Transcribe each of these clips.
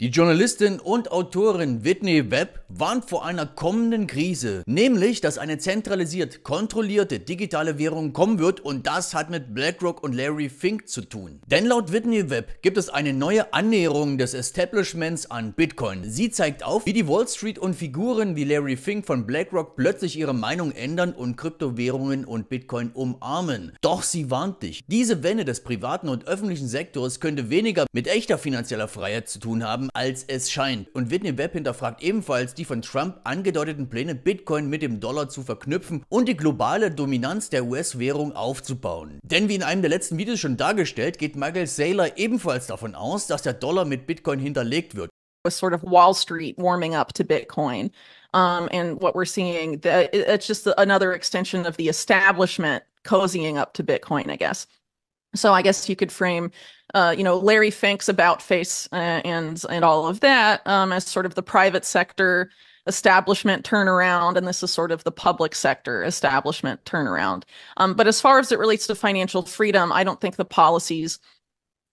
Die Journalistin und Autorin Whitney Webb warnt vor einer kommenden Krise, nämlich, dass eine zentralisiert kontrollierte digitale Währung kommen wird und das hat mit BlackRock und Larry Fink zu tun. Denn laut Whitney Webb gibt es eine neue Annäherung des Establishments an Bitcoin. Sie zeigt auf, wie die Wall Street und Figuren wie Larry Fink von BlackRock plötzlich ihre Meinung ändern und Kryptowährungen und Bitcoin umarmen. Doch sie warnt dich, diese Wende des privaten und öffentlichen Sektors könnte weniger mit echter finanzieller Freiheit zu tun haben, haben, als es scheint. Und Whitney Webb hinterfragt ebenfalls die von Trump angedeuteten Pläne, Bitcoin mit dem Dollar zu verknüpfen und die globale Dominanz der US-Währung aufzubauen. Denn wie in einem der letzten Videos schon dargestellt, geht Michael Saylor ebenfalls davon aus, dass der Dollar mit Bitcoin hinterlegt wird. was sort of Wall Street warming up to Bitcoin. Um, and what we're seeing, that it's just another extension of the establishment cozying up to Bitcoin, I guess. So I guess you could frame, uh, you know, Larry Fink's about face uh, and and all of that um, as sort of the private sector establishment turnaround, and this is sort of the public sector establishment turnaround. Um, but as far as it relates to financial freedom, I don't think the policies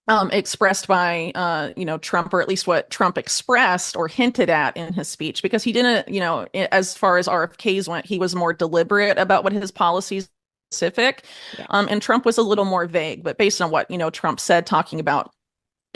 um, expressed by uh, you know Trump, or at least what Trump expressed or hinted at in his speech, because he didn't, you know, as far as RFK's went, he was more deliberate about what his policies specific. Yeah. Um, and Trump was a little more vague, but based on what you know Trump said, talking about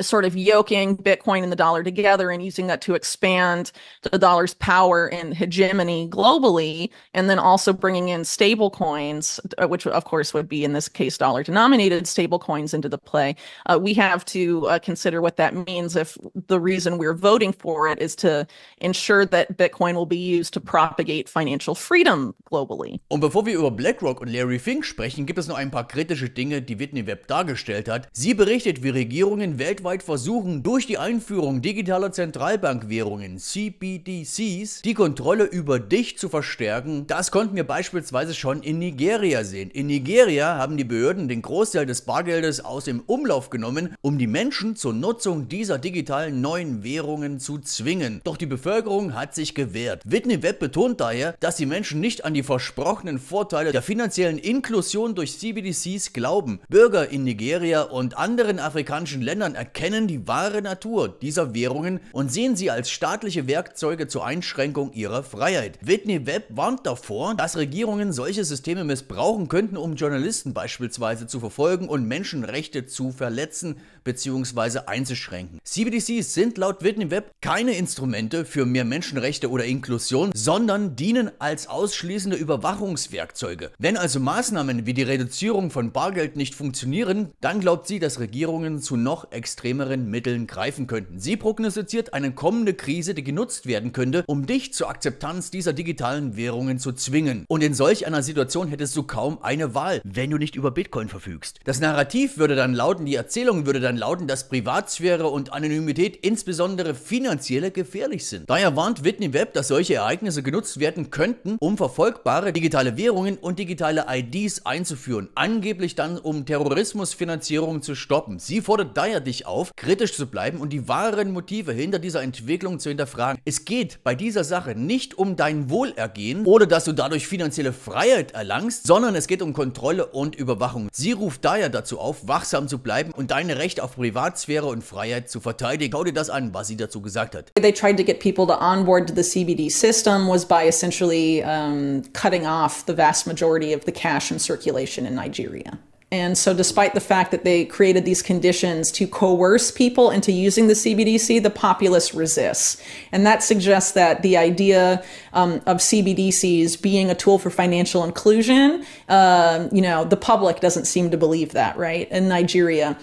sort of yoking Bitcoin and the dollar together and using that to expand the dollar's power and hegemony globally, and then also bringing in stable coins, uh, which of course would be in this case dollar denominated stable coins into the play. Uh, we have to uh, consider what that means if the reason we're voting for it is to ensure that Bitcoin will be used to propagate financial freedom globally. Und bevor wir über BlackRock und Larry Fink sprechen, gibt es noch ein paar kritische Dinge, die Whitney Webb dargestellt hat. Sie berichtet, wie Regierungen weltweit weltweit versuchen, durch die Einführung digitaler Zentralbankwährungen CBDCs die Kontrolle über dich zu verstärken, das konnten wir beispielsweise schon in Nigeria sehen. In Nigeria haben die Behörden den Großteil des Bargeldes aus dem Umlauf genommen, um die Menschen zur Nutzung dieser digitalen neuen Währungen zu zwingen. Doch die Bevölkerung hat sich gewehrt. Whitney Webb betont daher, dass die Menschen nicht an die versprochenen Vorteile der finanziellen Inklusion durch CBDCs glauben. Bürger in Nigeria und anderen afrikanischen Ländern erkennen erkennen die wahre Natur dieser Währungen und sehen sie als staatliche Werkzeuge zur Einschränkung ihrer Freiheit. Whitney Webb warnt davor, dass Regierungen solche Systeme missbrauchen könnten, um Journalisten beispielsweise zu verfolgen und Menschenrechte zu verletzen bzw. einzuschränken. CBDCs sind laut Whitney Webb keine Instrumente für mehr Menschenrechte oder Inklusion, sondern dienen als ausschließende Überwachungswerkzeuge. Wenn also Maßnahmen wie die Reduzierung von Bargeld nicht funktionieren, dann glaubt sie, dass Regierungen zu noch extremer extremeren Mitteln greifen könnten. Sie prognostiziert eine kommende Krise, die genutzt werden könnte, um dich zur Akzeptanz dieser digitalen Währungen zu zwingen. Und in solch einer Situation hättest du kaum eine Wahl, wenn du nicht über Bitcoin verfügst. Das Narrativ würde dann lauten, die Erzählung würde dann lauten, dass Privatsphäre und Anonymität, insbesondere finanzielle, gefährlich sind. Daher warnt Whitney Webb, dass solche Ereignisse genutzt werden könnten, um verfolgbare digitale Währungen und digitale IDs einzuführen, angeblich dann um Terrorismusfinanzierung zu stoppen. Sie fordert daher dich auf, auf, kritisch zu bleiben und die wahren Motive hinter dieser Entwicklung zu hinterfragen. Es geht bei dieser Sache nicht um dein Wohlergehen oder dass du dadurch finanzielle Freiheit erlangst, sondern es geht um Kontrolle und Überwachung. Sie ruft daher dazu auf, wachsam zu bleiben und deine Rechte auf Privatsphäre und Freiheit zu verteidigen. Schau dir das an, was sie dazu gesagt hat. They tried to get people to onboard to the CBD system was by essentially um, cutting off the vast majority of the cash in circulation in Nigeria. And so, despite the fact that they created these conditions to coerce people into using the CBDC, the populace resists. And that suggests that the idea um, of CBDCs being a tool for financial inclusion, uh, you know, the public doesn't seem to believe that, right? In Nigeria,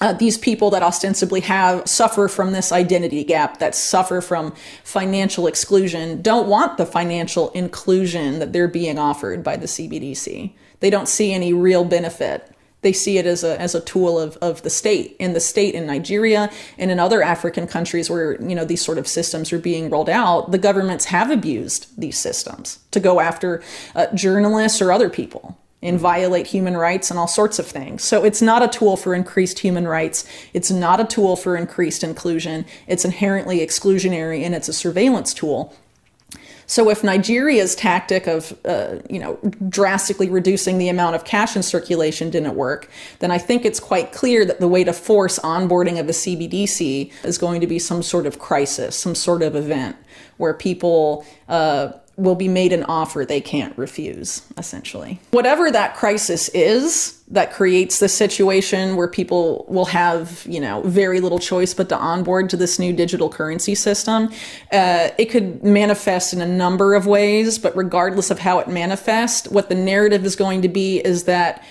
uh, these people that ostensibly have suffer from this identity gap that suffer from financial exclusion don't want the financial inclusion that they're being offered by the CBDC. They don't see any real benefit. They see it as a as a tool of of the state and the state in Nigeria and in other African countries where you know these sort of systems are being rolled out. The governments have abused these systems to go after uh, journalists or other people and violate human rights and all sorts of things. So it's not a tool for increased human rights. It's not a tool for increased inclusion. It's inherently exclusionary and it's a surveillance tool. So if Nigeria's tactic of, uh, you know, drastically reducing the amount of cash in circulation didn't work, then I think it's quite clear that the way to force onboarding of a CBDC is going to be some sort of crisis, some sort of event where people, uh, will be made an offer they can't refuse, essentially. Whatever that crisis is that creates the situation where people will have, you know, very little choice but to onboard to this new digital currency system, uh, it could manifest in a number of ways, but regardless of how it manifests, what the narrative is going to be is that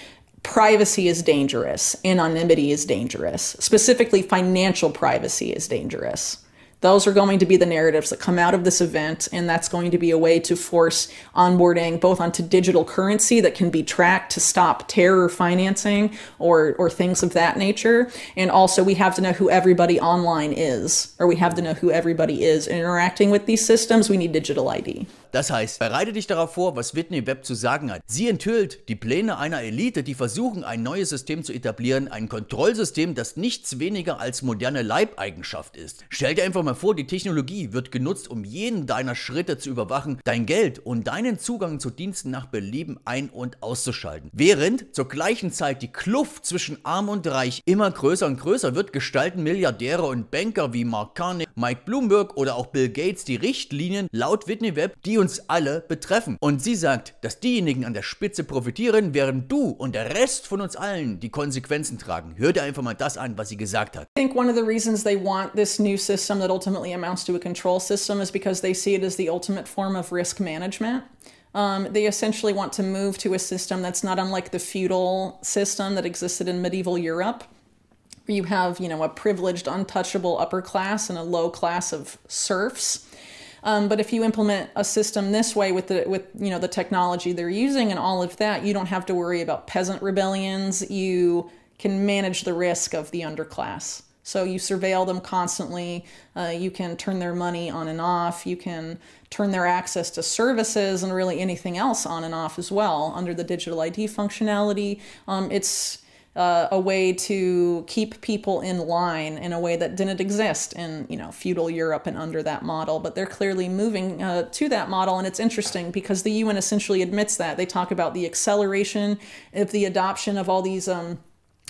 privacy is dangerous, anonymity is dangerous, specifically financial privacy is dangerous. Those are going to be the narratives that come out of this event, and that's going to be a way to force onboarding both onto digital currency that can be tracked to stop terror financing or, or things of that nature. And also, we have to know who everybody online is, or we have to know who everybody is interacting with these systems. We need digital ID. Das heißt, bereite dich darauf vor, was Whitney Webb zu sagen hat. Sie enthüllt die Pläne einer Elite, die versuchen, ein neues System zu etablieren, ein Kontrollsystem, das nichts weniger als moderne Leibeigenschaft ist. Stell dir einfach mal mal vor, die Technologie wird genutzt, um jeden deiner Schritte zu überwachen, dein Geld und deinen Zugang zu Diensten nach Belieben ein- und auszuschalten. Während zur gleichen Zeit die Kluft zwischen Arm und Reich immer größer und größer wird, gestalten Milliardäre und Banker wie Mark Carney, Mike Bloomberg oder auch Bill Gates die Richtlinien laut Whitney Webb, die uns alle betreffen. Und sie sagt, dass diejenigen an der Spitze profitieren, während du und der Rest von uns allen die Konsequenzen tragen. Hör dir einfach mal das an, was sie gesagt hat. I think one of the reasons they want this new system that'll ultimately amounts to a control system is because they see it as the ultimate form of risk management. Um, they essentially want to move to a system that's not unlike the feudal system that existed in medieval Europe, where you have, you know, a privileged, untouchable upper class and a low class of serfs. Um, but if you implement a system this way with the with you know the technology they're using and all of that, you don't have to worry about peasant rebellions. You can manage the risk of the underclass. So you surveil them constantly. Uh, you can turn their money on and off. You can turn their access to services and really anything else on and off as well under the digital ID functionality. Um, it's uh, a way to keep people in line in a way that didn't exist in you know feudal Europe and under that model. But they're clearly moving uh, to that model, and it's interesting because the UN essentially admits that they talk about the acceleration of the adoption of all these. Um,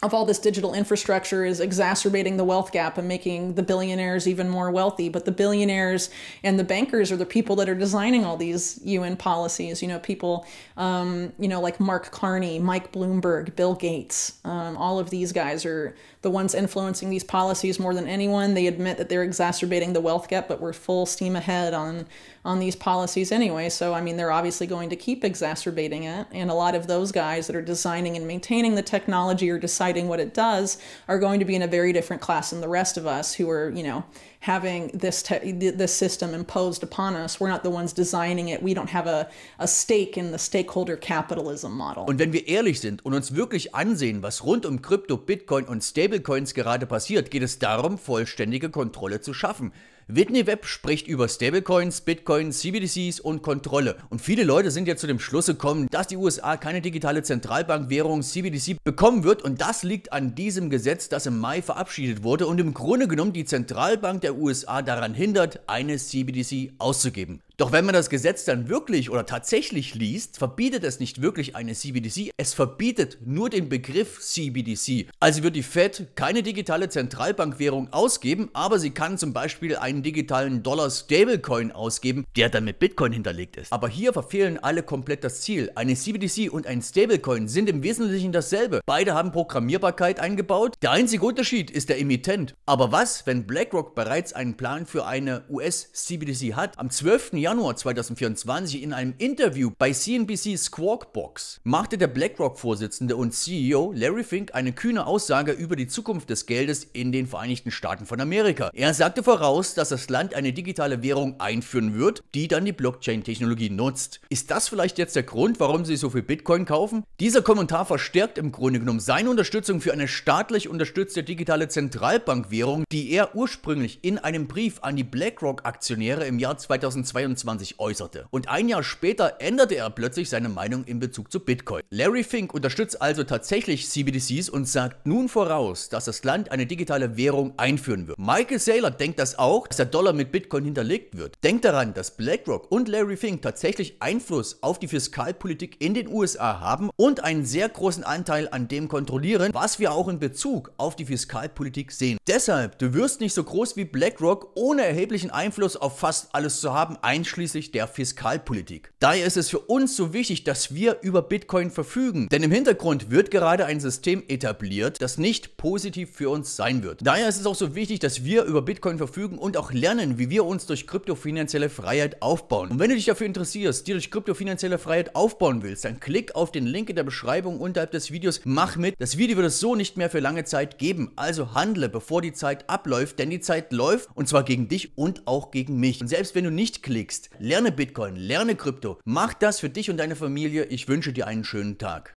of all this digital infrastructure is exacerbating the wealth gap and making the billionaires even more wealthy. But the billionaires and the bankers are the people that are designing all these UN policies. You know, people, um, you know, like Mark Carney, Mike Bloomberg, Bill Gates, um, all of these guys are the ones influencing these policies more than anyone. They admit that they're exacerbating the wealth gap, but we're full steam ahead on on these policies anyway. So I mean, they're obviously going to keep exacerbating it. And a lot of those guys that are designing and maintaining the technology are deciding deciding what it does are going to be in a very different class than the rest of us who are, you know, having this te- this system imposed upon us. We're not the ones designing it. We don't have a, a stake in the stakeholder capitalism model. Und wenn wir ehrlich sind und uns wirklich ansehen, was rund um Krypto, Bitcoin und Stablecoins gerade passiert, geht es darum, vollständige Kontrolle zu schaffen. Whitney Webb spricht über Stablecoins, Bitcoins, CBDCs und Kontrolle. Und viele Leute sind ja zu dem Schluss gekommen, dass die USA keine digitale Zentralbankwährung CBDC bekommen wird. Und das liegt an diesem Gesetz, das im Mai verabschiedet wurde und im Grunde genommen die Zentralbank der USA daran hindert, eine CBDC auszugeben. Doch wenn man das Gesetz dann wirklich oder tatsächlich liest, verbietet es nicht wirklich eine CBDC, es verbietet nur den Begriff CBDC. Also wird die Fed keine digitale Zentralbankwährung ausgeben, aber sie kann zum Beispiel einen digitalen Dollar-Stablecoin ausgeben, der dann mit Bitcoin hinterlegt ist. Aber hier verfehlen alle komplett das Ziel. Eine CBDC und ein Stablecoin sind im Wesentlichen dasselbe. Beide haben Programmierbarkeit eingebaut. Der einzige Unterschied ist der Emittent. Aber was, wenn BlackRock bereits einen Plan für eine US-CBDC hat? Am 12. Januar 2024 in einem Interview bei CNBC's Squawk Box machte der BlackRock-Vorsitzende und CEO Larry Fink eine kühne Aussage über die Zukunft des Geldes in den Vereinigten Staaten von Amerika. Er sagte voraus, dass das Land eine digitale Währung einführen wird, die dann die Blockchain-Technologie nutzt. Ist das vielleicht jetzt der Grund, warum sie so viel Bitcoin kaufen? Dieser Kommentar verstärkt im Grunde genommen seine Unterstützung für eine staatlich unterstützte digitale Zentralbankwährung, die er ursprünglich in einem Brief an die BlackRock-Aktionäre im Jahr 2022 2021 äußerte. Und ein Jahr später änderte er plötzlich seine Meinung in Bezug zu Bitcoin. Larry Fink unterstützt also tatsächlich CBDCs und sagt nun voraus, dass das Land eine digitale Währung einführen wird. Michael Saylor denkt das auch, dass der Dollar mit Bitcoin hinterlegt wird. Denkt daran, dass BlackRock und Larry Fink tatsächlich Einfluss auf die Fiskalpolitik in den USA haben und einen sehr großen Anteil an dem kontrollieren, was wir auch in Bezug auf die Fiskalpolitik sehen. Deshalb, du wirst nicht so groß wie BlackRock ohne erheblichen Einfluss auf fast alles zu haben, ein einschließlich der Fiskalpolitik. Daher ist es für uns so wichtig, dass wir über Bitcoin verfügen, denn im Hintergrund wird gerade ein System etabliert, das nicht positiv für uns sein wird. Daher ist es auch so wichtig, dass wir über Bitcoin verfügen und auch lernen, wie wir uns durch kryptofinanzielle Freiheit aufbauen. Und wenn du dich dafür interessierst, die durch kryptofinanzielle Freiheit aufbauen willst, dann klick auf den Link in der Beschreibung unterhalb des Videos, mach mit. Das Video wird es so nicht mehr für lange Zeit geben, also handle, bevor die Zeit abläuft, denn die Zeit läuft und zwar gegen dich und auch gegen mich. Und selbst wenn du nicht klickst, unterwegs. Lerne Bitcoin, lerne Krypto, mach das für dich und deine Familie. Ich wünsche dir einen schönen Tag.